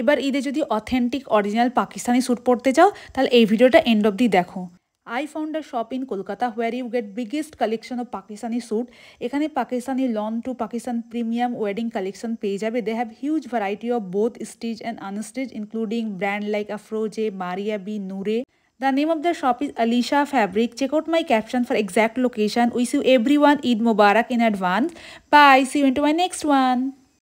এবার ঈদে যদি অথেন্টিক অরিজিনাল পাকিস্তানি স্যুট পড়তে চাও তাহলে এই ভিডিওটা এন্ড অব দি দেখো I found a shop in Kolkata where you get biggest collection of Pakistani suit এখানে Pakistani lawn to Pakistan premium wedding collection পেয়ে যাবে they have huge variety of both stitch and unstitch including brand like Afrozeh Maria B Nureh The name of the shop is Alisha Fabric. Check out my caption for exact location. Wish you everyone Eid Mubarak in advance. Bye see you into my next one.